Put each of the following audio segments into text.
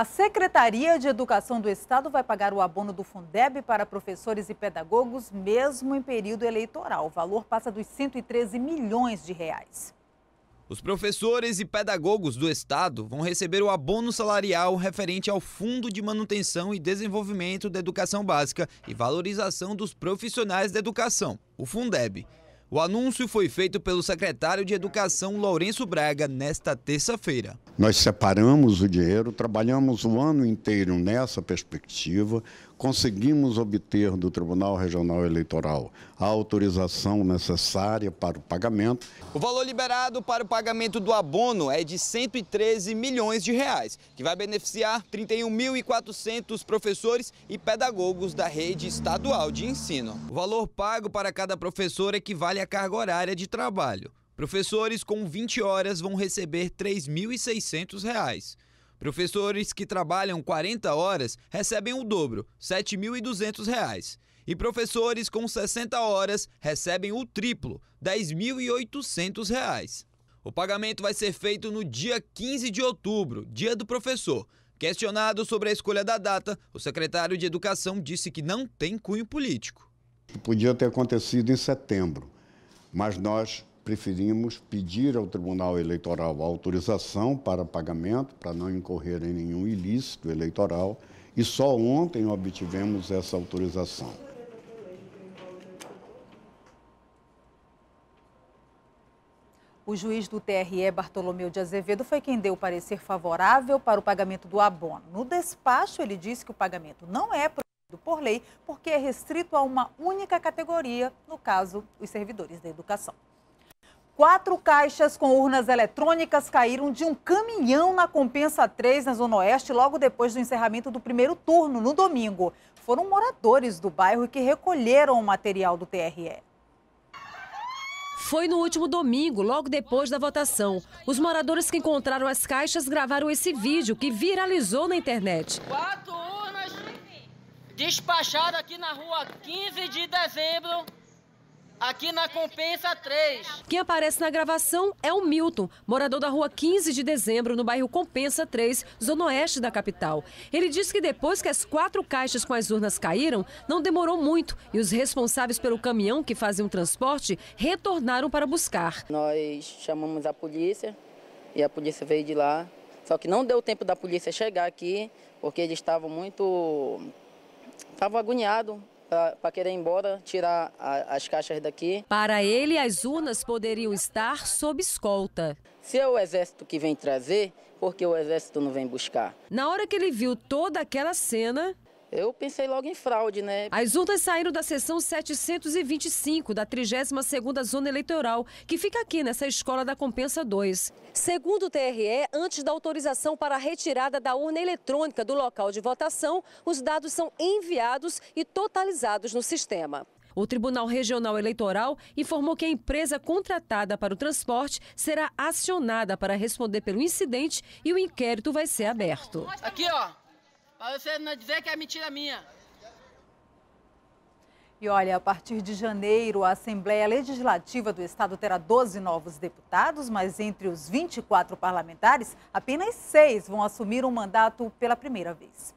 A Secretaria de Educação do Estado vai pagar o abono do Fundeb para professores e pedagogos, mesmo em período eleitoral. O valor passa dos 113 milhões de reais. Os professores e pedagogos do Estado vão receber o abono salarial referente ao Fundo de Manutenção e Desenvolvimento da Educação Básica e Valorização dos Profissionais da Educação, o Fundeb. O anúncio foi feito pelo secretário de Educação, Lourenço Braga, nesta terça-feira. Nós separamos o dinheiro, trabalhamos o ano inteiro nessa perspectiva conseguimos obter do Tribunal Regional Eleitoral a autorização necessária para o pagamento. O valor liberado para o pagamento do abono é de 113 milhões de reais, que vai beneficiar 31.400 professores e pedagogos da rede estadual de ensino. O valor pago para cada professor equivale à carga horária de trabalho. Professores com 20 horas vão receber R$ 3.600. Professores que trabalham 40 horas recebem o dobro, R$ 7.200. E professores com 60 horas recebem o triplo, R$ 10.800. O pagamento vai ser feito no dia 15 de outubro, dia do professor. Questionado sobre a escolha da data, o secretário de Educação disse que não tem cunho político. Podia ter acontecido em setembro, mas nós preferimos pedir ao Tribunal Eleitoral autorização para pagamento, para não incorrer em nenhum ilícito eleitoral, e só ontem obtivemos essa autorização. O juiz do TRE, Bartolomeu de Azevedo, foi quem deu o parecer favorável para o pagamento do abono. No despacho, ele disse que o pagamento não é proibido por lei, porque é restrito a uma única categoria, no caso, os servidores da educação. Quatro caixas com urnas eletrônicas caíram de um caminhão na Compensa 3, na Zona Oeste, logo depois do encerramento do primeiro turno, no domingo. Foram moradores do bairro que recolheram o material do TRE. Foi no último domingo, logo depois da votação. Os moradores que encontraram as caixas gravaram esse vídeo que viralizou na internet. Quatro urnas despachadas aqui na rua 15 de dezembro Aqui na Compensa 3. Quem aparece na gravação é o Milton, morador da rua 15 de dezembro, no bairro Compensa 3, zona oeste da capital. Ele diz que depois que as quatro caixas com as urnas caíram, não demorou muito e os responsáveis pelo caminhão que faziam o transporte retornaram para buscar. Nós chamamos a polícia e a polícia veio de lá. Só que não deu tempo da polícia chegar aqui, porque eles estavam muito. estavam agoniados para querer ir embora, tirar a, as caixas daqui. Para ele, as urnas poderiam estar sob escolta. Se é o exército que vem trazer, por que o exército não vem buscar? Na hora que ele viu toda aquela cena, eu pensei logo em fraude, né? As urnas saíram da sessão 725 da 32ª Zona Eleitoral, que fica aqui nessa escola da Compensa 2. Segundo o TRE, antes da autorização para a retirada da urna eletrônica do local de votação, os dados são enviados e totalizados no sistema. O Tribunal Regional Eleitoral informou que a empresa contratada para o transporte será acionada para responder pelo incidente e o inquérito vai ser aberto. Aqui, ó, para você não dizer que é mentira minha. E olha, a partir de janeiro, a Assembleia Legislativa do Estado terá 12 novos deputados, mas entre os 24 parlamentares, apenas seis vão assumir um mandato pela primeira vez.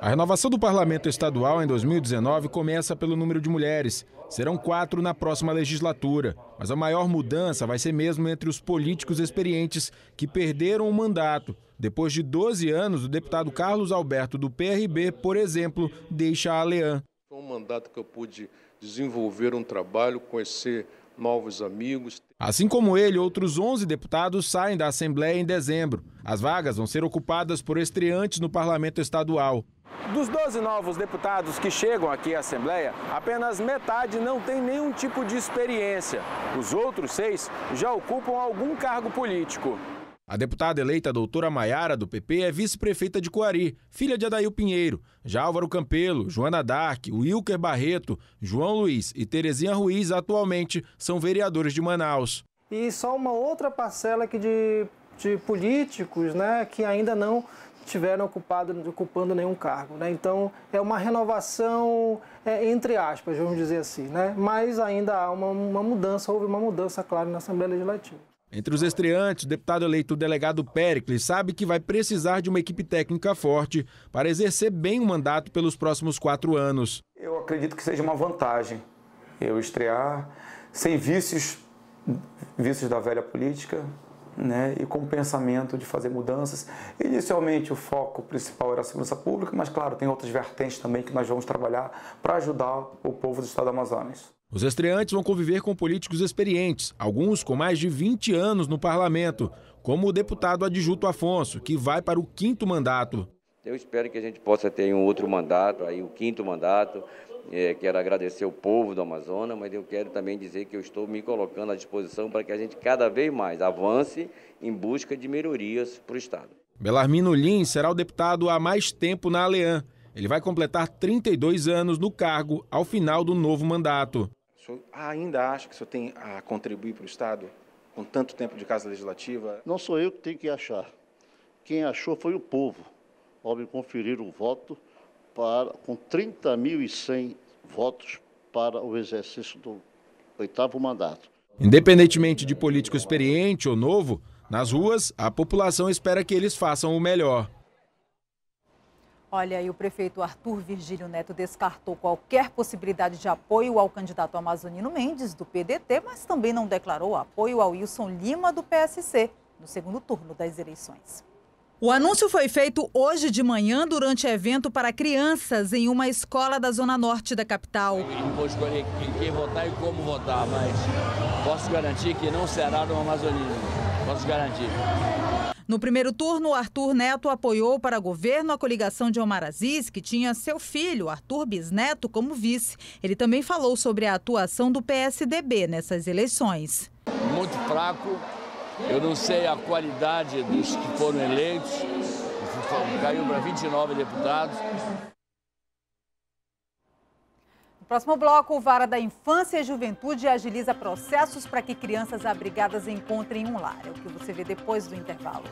A renovação do parlamento estadual em 2019 começa pelo número de mulheres. Serão quatro na próxima legislatura. Mas a maior mudança vai ser mesmo entre os políticos experientes que perderam o mandato. Depois de 12 anos, o deputado Carlos Alberto do PRB, por exemplo, deixa a Aleã. Foi um mandato que eu pude desenvolver um trabalho, conhecer novos amigos. Assim como ele, outros 11 deputados saem da Assembleia em dezembro. As vagas vão ser ocupadas por estreantes no parlamento estadual. Dos 12 novos deputados que chegam aqui à Assembleia, apenas metade não tem nenhum tipo de experiência. Os outros seis já ocupam algum cargo político. A deputada eleita a doutora Maiara, do PP, é vice-prefeita de Coari, filha de Adail Pinheiro. Já Álvaro Campelo, Joana Dark, Wilker Barreto, João Luiz e Terezinha Ruiz, atualmente, são vereadores de Manaus. E só uma outra parcela aqui de, de políticos né, que ainda não tiveram ocupado, ocupando nenhum cargo. Né? Então, é uma renovação, é, entre aspas, vamos dizer assim. Né? Mas ainda há uma, uma mudança, houve uma mudança, claro, na Assembleia Legislativa. Entre os estreantes, o deputado eleito o delegado Pericles sabe que vai precisar de uma equipe técnica forte para exercer bem o mandato pelos próximos quatro anos. Eu acredito que seja uma vantagem eu estrear sem vícios, vícios da velha política, né, e com o pensamento de fazer mudanças. Inicialmente o foco principal era a segurança pública, mas claro, tem outras vertentes também que nós vamos trabalhar para ajudar o povo do estado do Amazonas. Os estreantes vão conviver com políticos experientes, alguns com mais de 20 anos no parlamento, como o deputado adjunto Afonso, que vai para o quinto mandato. Eu espero que a gente possa ter um outro mandato, aí o quinto mandato. É, quero agradecer o povo do Amazonas, mas eu quero também dizer que eu estou me colocando à disposição para que a gente cada vez mais avance em busca de melhorias para o Estado. Belarmino Lins será o deputado há mais tempo na Aleã. Ele vai completar 32 anos no cargo ao final do novo mandato senhor ainda acha que o senhor tem a contribuir para o Estado com tanto tempo de Casa Legislativa? Não sou eu que tenho que achar. Quem achou foi o povo, ao me conferir o voto para, com 30.100 votos para o exercício do oitavo mandato. Independentemente de político experiente ou novo, nas ruas, a população espera que eles façam o melhor. Olha, e o prefeito Arthur Virgílio Neto descartou qualquer possibilidade de apoio ao candidato amazonino Mendes, do PDT, mas também não declarou apoio ao Wilson Lima, do PSC, no segundo turno das eleições. O anúncio foi feito hoje de manhã durante evento para crianças em uma escola da zona norte da capital. Eu não vou escolher quem votar e como votar, mas posso garantir que não será no amazonino posso garantir. No primeiro turno, Arthur Neto apoiou para governo a coligação de Omar Aziz, que tinha seu filho, Arthur Bisneto, como vice. Ele também falou sobre a atuação do PSDB nessas eleições. Muito fraco, eu não sei a qualidade dos que foram eleitos, caiu para 29 deputados. Próximo bloco, o Vara da Infância e Juventude agiliza processos para que crianças abrigadas encontrem um lar. É o que você vê depois do intervalo.